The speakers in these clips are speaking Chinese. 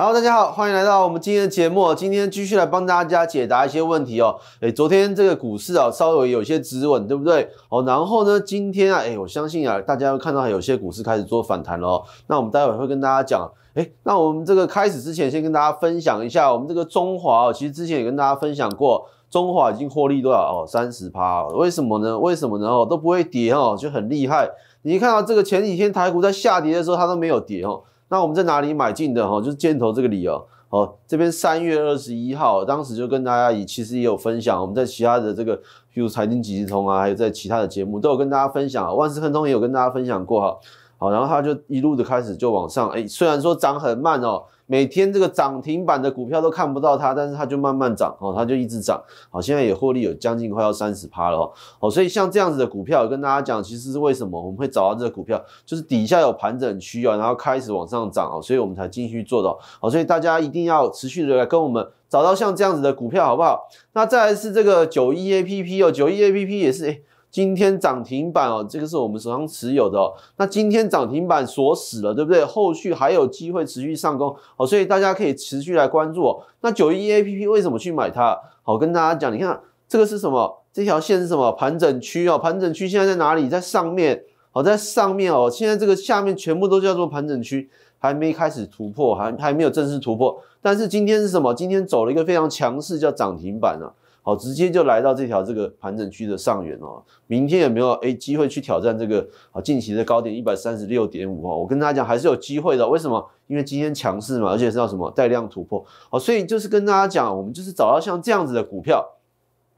好，大家好，欢迎来到我们今天的节目。今天继续来帮大家解答一些问题哦。诶，昨天这个股市啊，稍微有些止稳，对不对？哦，然后呢，今天啊，诶，我相信啊，大家会看到有些股市开始做反弹了。那我们待会会跟大家讲。哎，那我们这个开始之前，先跟大家分享一下，我们这个中华哦，其实之前也跟大家分享过，中华已经获利多少哦？三十趴。为什么呢？为什么呢？哦，都不会跌哦，就很厉害。你看到这个前几天台股在下跌的时候，它都没有跌哦。那我们在哪里买进的哈？就是箭头这个里哦，好，这边三月二十一号，当时就跟大家也其实也有分享，我们在其他的这个，比如财经几时通啊，还有在其他的节目都有跟大家分享，万事亨通也有跟大家分享过哈，好，然后它就一路的开始就往上，哎，虽然说涨很慢哦。每天这个涨停板的股票都看不到它，但是它就慢慢涨哦，它就一直涨，好，现在也获利有将近快要三十趴了哦，好，所以像这样子的股票，跟大家讲，其实是为什么我们会找到这个股票，就是底下有盘整区啊，然后开始往上涨啊，所以我们才继续做的，好，所以大家一定要持续的来跟我们找到像这样子的股票，好不好？那再来是这个九一 A P P 哦，九一 A P P 也是诶。今天涨停板哦，这个是我们手上持有的。那今天涨停板锁死了，对不对？后续还有机会持续上攻，好，所以大家可以持续来关注。哦。那九一 A P P 为什么去买它？好，跟大家讲，你看这个是什么？这条线是什么？盘整区哦，盘整区现在在哪里？在上面，好，在上面哦。现在这个下面全部都叫做盘整区，还没开始突破，还还没有正式突破。但是今天是什么？今天走了一个非常强势，叫涨停板啊。好，直接就来到这条这个盘整区的上缘哦。明天有没有哎机会去挑战这个好近期的高点一百三十六点五？哈，我跟大家讲还是有机会的。为什么？因为今天强势嘛，而且是要什么带量突破。好，所以就是跟大家讲，我们就是找到像这样子的股票，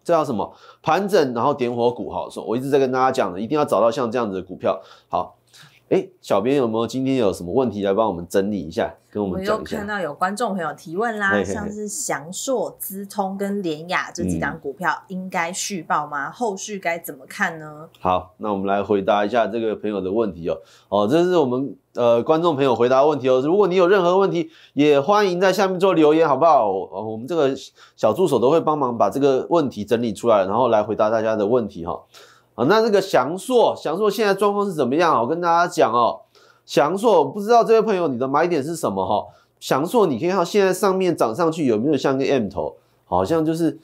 这叫什么盘整然后点火股哈。所我一直在跟大家讲的，一定要找到像这样子的股票。好。哎，小编有没有今天有什么问题来帮我们整理一下，跟我们讲一下？我又看到有观众朋友提问啦，像是翔硕、资通跟联雅这几张股票应该续报吗？后续该怎么看呢？好，那我们来回答一下这个朋友的问题哦。哦，这是我们呃观众朋友回答问题哦。如果你有任何问题，也欢迎在下面做留言，好不好？哦，我们这个小助手都会帮忙把这个问题整理出来，然后来回答大家的问题哈。啊，那这个祥硕，祥硕现在状况是怎么样？我跟大家讲哦，祥硕不知道这位朋友你的买点是什么哈？祥硕你可以看现在上面涨上去有没有像一个 M 头，好像就是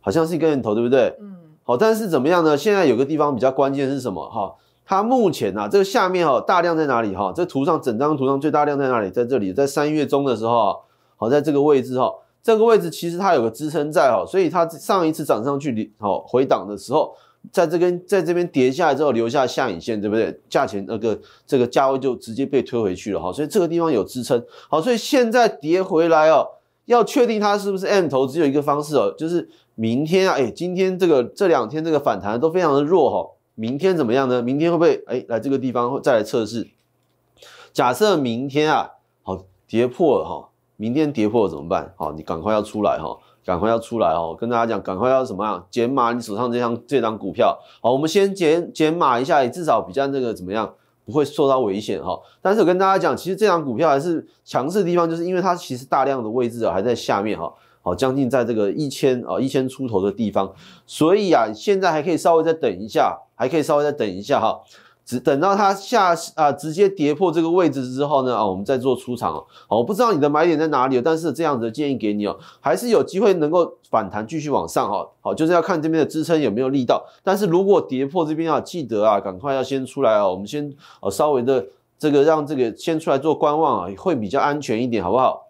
好像是一个 M 头，对不对？嗯。好，但是怎么样呢？现在有个地方比较关键是什么？哈，它目前呢这个下面哈大量在哪里哈？这图上整张图上最大量在哪里？在这里，在三月中的时候，好，在这个位置哈，这个位置其实它有个支撑在哈，所以它上一次涨上去好回档的时候。在这边在这边跌下来之后，留下下影线，对不对？价钱那个这个价位就直接被推回去了哈，所以这个地方有支撑。好，所以现在跌回来哦，要确定它是不是 M 头，只有一个方式哦，就是明天啊，哎，今天这个这两天这个反弹都非常的弱哈，明天怎么样呢？明天会不会哎来这个地方再来测试？假设明天啊，好，跌破了哈，明天跌破了怎么办？好，你赶快要出来哈。赶快要出来哦！跟大家讲，赶快要怎么样减码？你手上这张这张股票，好，我们先减减码一下，至少比较那个怎么样，不会受到危险哈。但是我跟大家讲，其实这张股票还是强势地方，就是因为它其实大量的位置啊还在下面哈，好，将近在这个一千啊一千出头的地方，所以啊，现在还可以稍微再等一下，还可以稍微再等一下哈。只等到它下啊，直接跌破这个位置之后呢，啊，我们再做出场哦。好，我不知道你的买点在哪里，但是这样的建议给你哦，还是有机会能够反弹继续往上哈。好，就是要看这边的支撑有没有力道，但是如果跌破这边啊，记得啊，赶快要先出来哦。我们先哦，稍微的这个让这个先出来做观望啊，会比较安全一点，好不好？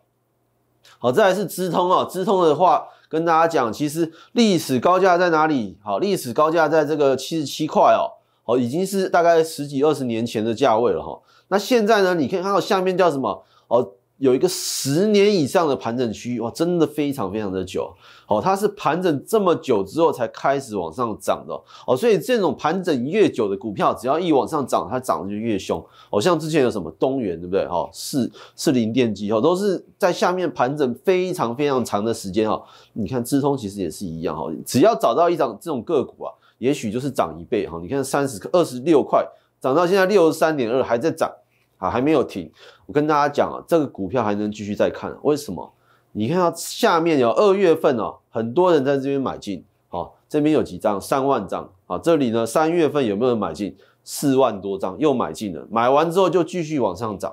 好，再来是资通哦。资通的话，跟大家讲，其实历史高价在哪里？好，历史高价在这个七十七块哦。哦，已经是大概十几二十年前的价位了哈。那现在呢？你可以看到下面叫什么？哦，有一个十年以上的盘整区域，哇，真的非常非常的久。哦，它是盘整这么久之后才开始往上涨的。哦，所以这种盘整越久的股票，只要一往上涨，它涨的就越凶。哦，像之前有什么东源，对不对？哈，四四零电机，哦，都是在下面盘整非常非常长的时间。哈，你看智通其实也是一样。哈，只要找到一张这种个股啊。也许就是涨一倍哈，你看三十二十六块涨到现在六十三点二还在涨，啊还没有停。我跟大家讲啊，这个股票还能继续再看，为什么？你看到下面有二月份哦，很多人在这边买进，好，这边有几张三万张，啊这里呢三月份有没有买进四万多张又买进了，买完之后就继续往上涨。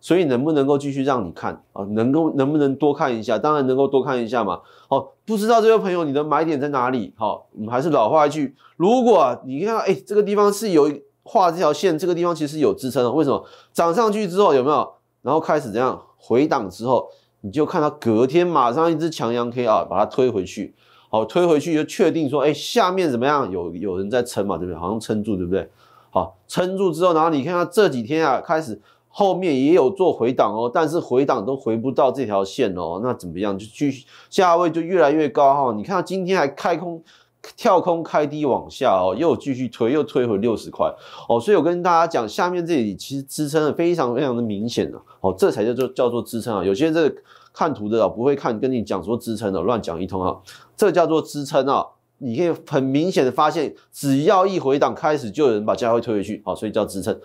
所以能不能够继续让你看啊？能够能不能多看一下？当然能够多看一下嘛。好，不知道这位朋友你的买点在哪里？好，我们还是老话一句，如果你看哎这个地方是有画这条线，这个地方其实有支撑为什么涨上去之后有没有？然后开始怎样回档之后，你就看到隔天马上一只强阳 K 啊，把它推回去。好，推回去就确定说哎下面怎么样？有有人在撑嘛？对不对？好像撑住对不对？好，撑住之后，然后你看它这几天啊开始。后面也有做回档哦，但是回档都回不到这条线哦，那怎么样？就续价位就越来越高哈。你看今天还开空跳空开低往下哦，又继续推，又推回六十块哦。所以我跟大家讲，下面这里其实支撑的非常非常的明显了哦，这才叫做叫做支撑啊。有些这看图的啊不会看，跟你讲说支撑的乱讲一通啊，这叫做支撑啊。你可以很明显的发现，只要一回档开始，就有人把价位推回去哦，所以叫支撑。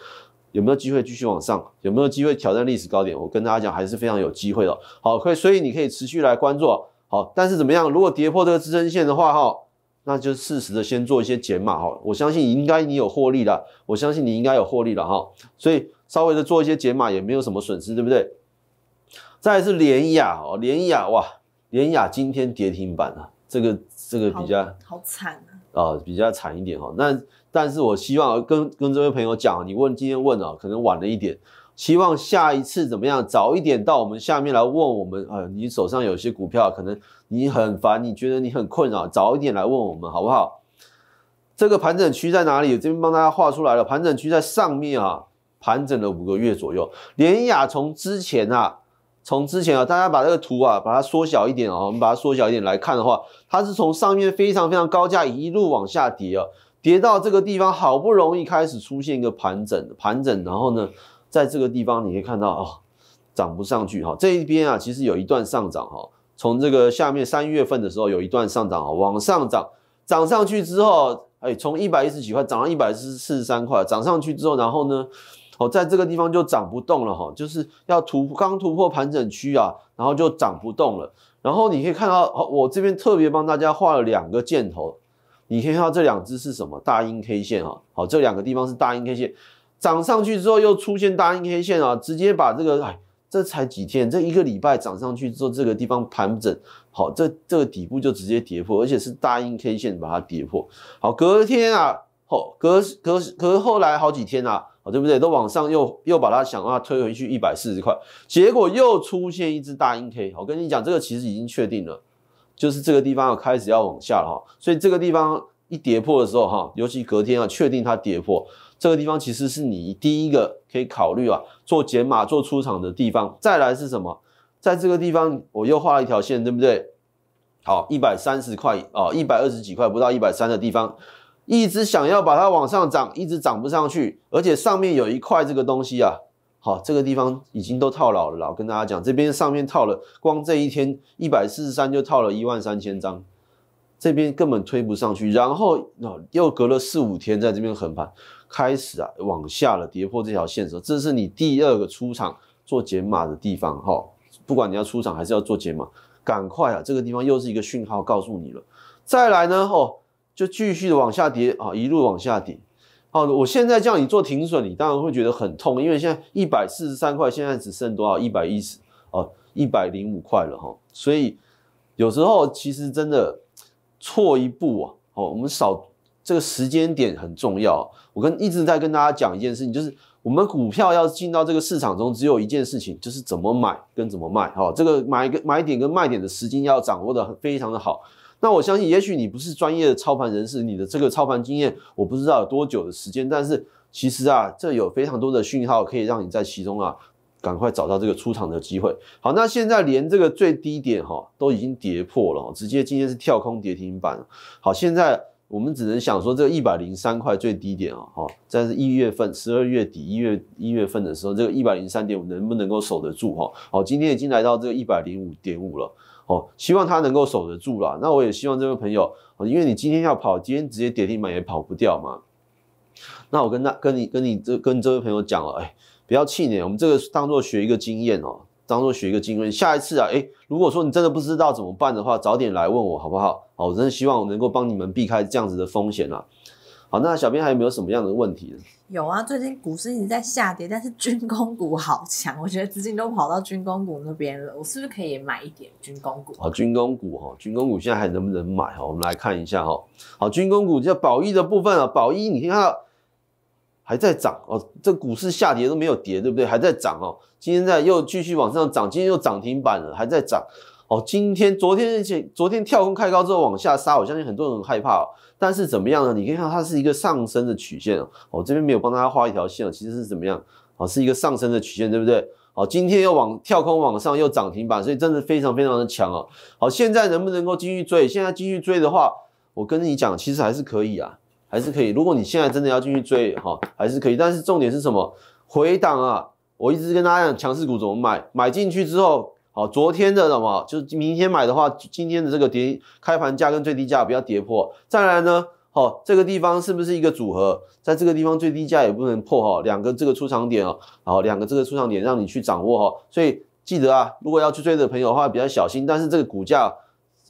有没有机会继续往上？有没有机会挑战历史高点？我跟大家讲，还是非常有机会的。好，可以，所以你可以持续来关注。好，但是怎么样？如果跌破这个支撑线的话，哈，那就适时的先做一些减码，哈。我相信应该你有获利的，我相信你应该有获利了，哈。所以稍微的做一些减码也没有什么损失，对不对？再是联雅哦，联雅哇，联雅今天跌停板了，这个这个比较好惨啊，啊比较惨一点哈。那但是我希望跟跟这位朋友讲，你问今天问啊，可能晚了一点，希望下一次怎么样早一点到我们下面来问我们啊，你手上有些股票，可能你很烦，你觉得你很困扰，早一点来问我们好不好？这个盘整区在哪里？这边帮大家画出来了，盘整区在上面啊，盘整了五个月左右。连雅从之前啊，从之前啊，大家把这个图啊，把它缩小一点啊，我们把它缩小一点来看的话，它是从上面非常非常高价一路往下跌啊。跌到这个地方，好不容易开始出现一个盘整，盘整，然后呢，在这个地方你可以看到哦，涨不上去哈。这一边啊，其实有一段上涨哈，从这个下面三月份的时候有一段上涨啊，往上涨，涨上去之后，哎，从一百一十几块涨到一百四四十三块，涨上去之后，然后呢，哦，在这个地方就涨不动了哈，就是要突刚突破盘整区啊，然后就涨不动了。然后你可以看到，哦、我这边特别帮大家画了两个箭头。你可以看到这两只是什么大阴 K 线啊？好，这两个地方是大阴 K 线，涨上去之后又出现大阴 K 线啊，直接把这个哎，这才几天，这一个礼拜涨上去之后，这个地方盘整好，这这个底部就直接跌破，而且是大阴 K 线把它跌破。好，隔天啊，后隔隔隔后来好几天啊，好对不对？都往上又又把它想啊推回去一百四十块，结果又出现一只大阴 K。我跟你讲，这个其实已经确定了。就是这个地方要开始要往下了哈，所以这个地方一跌破的时候哈，尤其隔天要确定它跌破这个地方，其实是你第一个可以考虑啊，做减码、做出场的地方。再来是什么？在这个地方我又画了一条线，对不对？好，一百三十块啊，一百二十几块不到一百三的地方，一直想要把它往上涨，一直涨不上去，而且上面有一块这个东西啊。好，这个地方已经都套牢了。老跟大家讲，这边上面套了，光这一天一百四十三就套了一万三千张，这边根本推不上去。然后哦，又隔了四五天，在这边横盘，开始啊往下了，跌破这条线的时候，这是你第二个出场做减码的地方。哈，不管你要出场还是要做减码，赶快啊！这个地方又是一个讯号告诉你了。再来呢，哦，就继续的往下跌啊，一路往下跌。好，我现在叫你做停损，你当然会觉得很痛，因为现在一百四十三块，现在只剩多少？一百一十哦，一百零五块了哈。所以有时候其实真的错一步啊。哦，我们少这个时间点很重要。我跟一直在跟大家讲一件事情，就是我们股票要进到这个市场中，只有一件事情，就是怎么买跟怎么卖。哈，这个买跟买点跟卖点的时间要掌握的非常的好。那我相信，也许你不是专业的操盘人士，你的这个操盘经验我不知道有多久的时间，但是其实啊，这有非常多的讯号可以让你在其中啊，赶快找到这个出场的机会。好，那现在连这个最低点哈都已经跌破了，直接今天是跳空跌停板。好，现在。我们只能想说，这个一百零三块最低点啊，哈，在是一月份、十二月底、一月一月份的时候，这个一百零三点五能不能够守得住哈？哦，今天已经来到这个一百零五点五了，哦，希望它能够守得住啦。那我也希望这位朋友，因为你今天要跑，今天直接跌停板也跑不掉嘛。那我跟他跟你跟你这跟这位朋友讲了，哎，不要气馁，我们这个当做学一个经验哦。当做学一个经验，下一次啊，诶，如果说你真的不知道怎么办的话，早点来问我好不好？好，我真的希望我能够帮你们避开这样子的风险啊。好，那小编还有没有什么样的问题？有啊，最近股市一直在下跌，但是军工股好强，我觉得资金都跑到军工股那边了，我是不是可以买一点军工股？好，军工股哈，军工股现在还能不能买？哈，我们来看一下哈。好，军工股叫宝一的部分啊，宝一，你可看到。还在涨哦，这股市下跌都没有跌，对不对？还在涨哦，今天在又继续往上涨，今天又涨停板了，还在涨。哦，今天昨天且昨天跳空开高之后往下杀，我相信很多人害怕，但是怎么样呢？你可以看它是一个上升的曲线啊。哦，这边没有帮大家画一条线哦，其实是怎么样啊？是一个上升的曲线，对不对？好，今天又往跳空往上又涨停板，所以真的非常非常的强哦。好，现在能不能够继续追？现在继续追的话，我跟你讲，其实还是可以啊。还是可以，如果你现在真的要进去追哈，还是可以。但是重点是什么？回档啊！我一直跟大家讲强势股怎么买，买进去之后，好，昨天的什么，就是明天买的话，今天的这个跌开盘价跟最低价不要跌破。再来呢，好，这个地方是不是一个组合？在这个地方最低价也不能破哈，两个这个出场点哦，好，两个这个出场点让你去掌握哈。所以记得啊，如果要去追的朋友的话，比较小心。但是这个股价。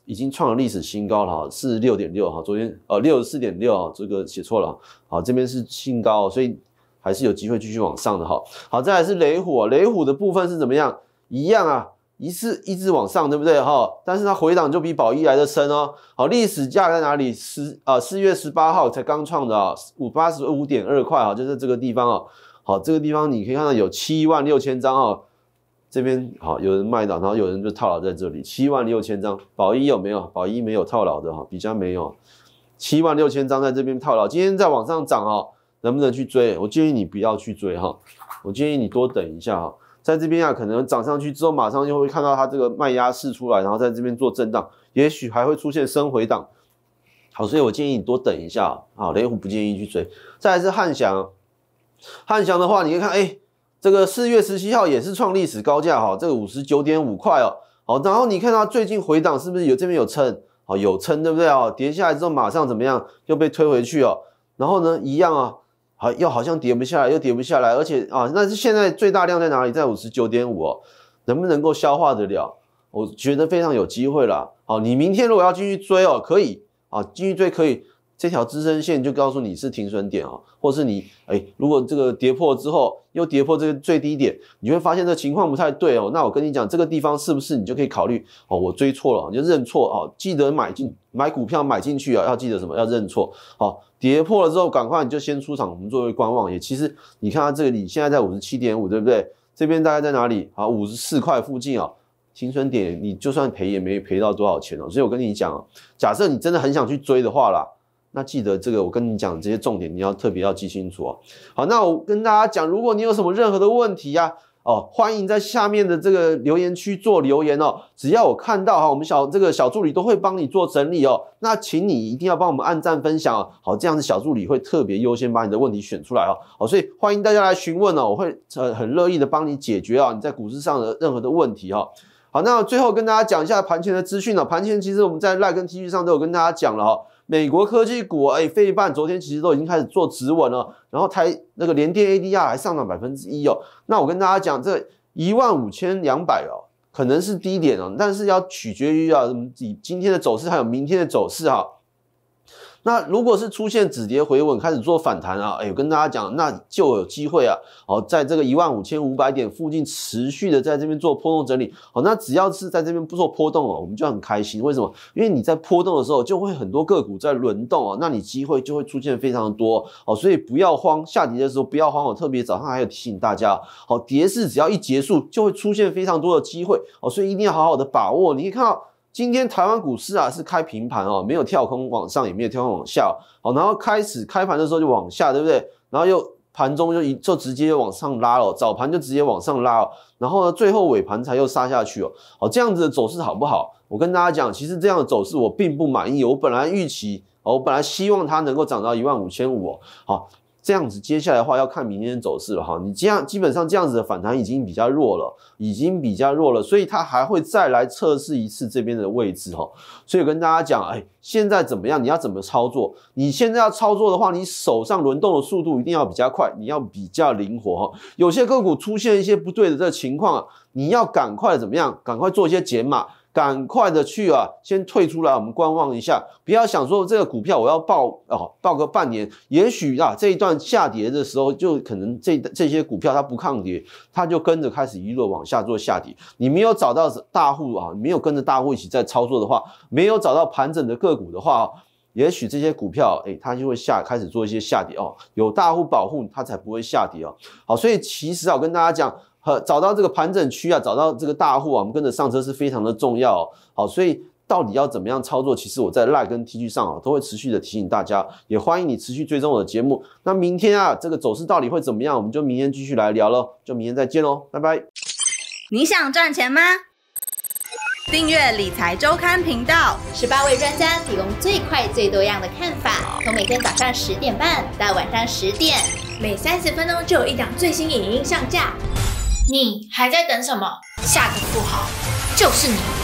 已经创了历史新高了，哈，四十六点六哈，昨天呃六十四点六哈，这个写错了，好这边是新高，所以还是有机会继续往上的哈，好再来是雷虎，雷虎的部分是怎么样？一样啊，一次一直往上，对不对哈？但是它回档就比宝一来的深哦，好历史价在哪里？十啊四月十八号才刚创的啊，五八十五点二块哈，就是这个地方哦，好这个地方你可以看到有七万六千张哦。这边好，有人卖到，然后有人就套牢在这里，七万六千张，宝一有没有？宝一没有套牢的哈，比嘉没有，七万六千张在这边套牢，今天在往上涨哈，能不能去追？我建议你不要去追哈，我建议你多等一下哈，在这边啊，可能涨上去之后，马上就会看到它这个卖压示出来，然后在这边做震荡，也许还会出现升回档，好，所以我建议你多等一下，好，雷虎不建议去追，再是汉翔，汉翔的话，你看，哎。这个四月十七号也是创历史高价哈，这个五十九点五块哦，好，然后你看它最近回档是不是有这边有撑，好有撑对不对哦？跌下来之后马上怎么样又被推回去哦，然后呢一样啊，好又好像跌不下来又跌不下来，而且啊那是现在最大量在哪里在五十九点五哦，能不能够消化得了？我觉得非常有机会啦。好，你明天如果要继续追哦，可以啊继续追可以。这条支撑线就告诉你是停损点哦，或是你哎，如果这个跌破之后又跌破这个最低点，你会发现这情况不太对哦。那我跟你讲，这个地方是不是你就可以考虑哦？我追错了你就认错哦，记得买进买股票买进去啊，要记得什么？要认错哦。跌破了之后，赶快你就先出场，我们作为观望也。其实你看它这里现在在五十七点五，对不对？这边大概在哪里？啊，五十四块附近啊，停春点你就算赔也没赔到多少钱哦。所以我跟你讲，假设你真的很想去追的话啦。那记得这个我跟你讲这些重点，你要特别要记清楚哦。好，那我跟大家讲，如果你有什么任何的问题呀，哦，欢迎在下面的这个留言区做留言哦。只要我看到哈，我们小这个小助理都会帮你做整理哦。那请你一定要帮我们按赞分享，好，这样子小助理会特别优先把你的问题选出来哦。好，所以欢迎大家来询问哦，我会很很乐意的帮你解决啊，你在股市上的任何的问题哈。好，那最后跟大家讲一下盘前的资讯了，盘前其实我们在 Line 跟 T 恤上都有跟大家讲了哈。美国科技股哎，费一半，昨天其实都已经开始做止稳了。然后台那个联电 ADR 还上涨百分之一哦。那我跟大家讲，这一万五千两百哦，可能是低点哦，但是要取决于要以今天的走势还有明天的走势哈。那如果是出现止跌回稳，开始做反弹啊，哎，跟大家讲，那就有机会啊。好，在这个一万五千五百点附近持续的在这边做波动整理。好，那只要是在这边不做波动哦，我们就很开心。为什么？因为你在波动的时候，就会很多个股在轮动哦，那你机会就会出现非常多。好，所以不要慌，下跌的时候不要慌。我特别早上还有提醒大家，好，跌势只要一结束，就会出现非常多的机会。哦，所以一定要好好的把握。你看到。今天台湾股市啊是开平盘哦，没有跳空往上，也没有跳空往下，好，然后开始开盘的时候就往下，对不对？然后又盘中就一就直接往上拉了，早盘就直接往上拉，然后呢最后尾盘才又杀下去哦，好，这样子的走势好不好？我跟大家讲，其实这样的走势我并不满意，我本来预期哦，我本来希望它能够涨到一万五千五哦，好。这样子，接下来的话要看明天的走势了哈。你这样基本上这样子的反弹已经比较弱了，已经比较弱了，所以它还会再来测试一次这边的位置哈。所以跟大家讲，哎，现在怎么样？你要怎么操作？你现在要操作的话，你手上轮动的速度一定要比较快，你要比较灵活。哈。有些个股出现一些不对的这个情况啊，你要赶快怎么样？赶快做一些减码。赶快的去啊，先退出来，我们观望一下，不要想说这个股票我要报啊，报个半年，也许啊这一段下跌的时候，就可能这这些股票它不抗跌，它就跟着开始一路往下做下跌。你没有找到大户啊，没有跟着大户一起在操作的话，没有找到盘整的个股的话，也许这些股票哎，它就会下开始做一些下跌哦。有大户保护它才不会下跌哦。好，所以其实啊，我跟大家讲。和找到这个盘整区啊，找到这个大户啊，我们跟着上车是非常的重要。好，所以到底要怎么样操作？其实我在 Live 跟 TG 上啊，都会持续的提醒大家，也欢迎你持续追踪我的节目。那明天啊，这个走势到底会怎么样？我们就明天继续来聊喽，就明天再见喽，拜拜。你想赚钱吗？订阅理财周刊频道，十八位专家提供最快最多样的看法，从每天早上十点半到晚上十点，每三十分钟就有一档最新影音上架。你还在等什么？下一个富豪就是你。